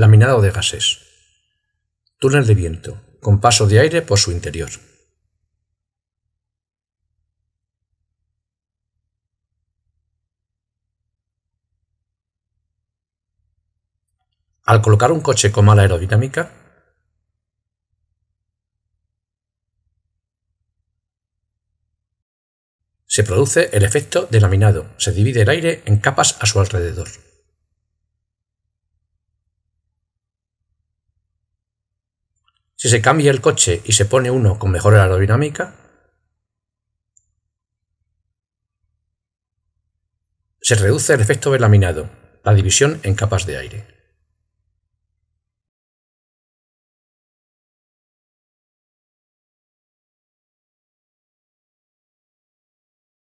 laminado de gases. Túnel de viento, con paso de aire por su interior. Al colocar un coche con mala aerodinámica, se produce el efecto de laminado, se divide el aire en capas a su alrededor. si se cambia el coche y se pone uno con mejor aerodinámica? Se reduce el efecto de laminado, la división en capas de aire.